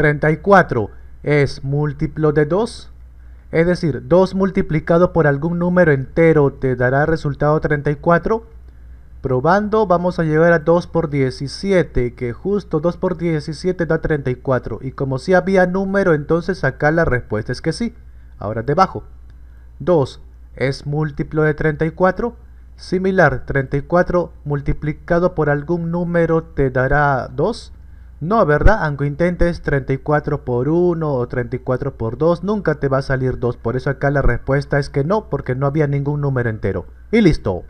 34 es múltiplo de 2, es decir, 2 multiplicado por algún número entero te dará resultado 34. Probando vamos a llegar a 2 por 17, que justo 2 por 17 da 34. Y como si había número, entonces acá la respuesta es que sí. Ahora debajo. 2 es múltiplo de 34. Similar, 34 multiplicado por algún número te dará 2. No, ¿verdad? Aunque intentes 34 por 1 o 34 por 2, nunca te va a salir 2. Por eso acá la respuesta es que no, porque no había ningún número entero. Y listo.